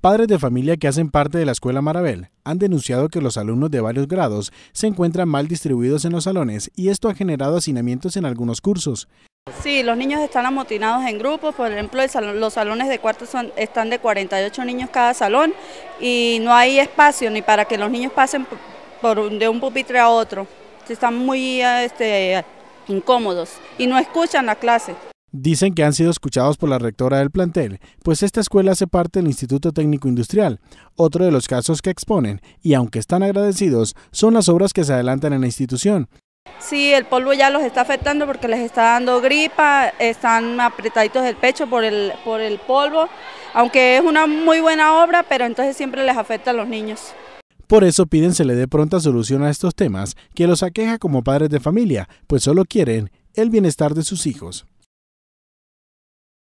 Padres de familia que hacen parte de la Escuela Marabel han denunciado que los alumnos de varios grados se encuentran mal distribuidos en los salones y esto ha generado hacinamientos en algunos cursos. Sí, los niños están amotinados en grupos, por ejemplo, los salones de cuarto son, están de 48 niños cada salón y no hay espacio ni para que los niños pasen por, de un pupitre a otro. Están muy este, incómodos y no escuchan la clase. Dicen que han sido escuchados por la rectora del plantel, pues esta escuela hace parte del Instituto Técnico Industrial, otro de los casos que exponen, y aunque están agradecidos, son las obras que se adelantan en la institución, Sí, el polvo ya los está afectando porque les está dando gripa, están apretaditos el pecho por el, por el polvo, aunque es una muy buena obra, pero entonces siempre les afecta a los niños. Por eso piden se le dé pronta solución a estos temas que los aqueja como padres de familia, pues solo quieren el bienestar de sus hijos.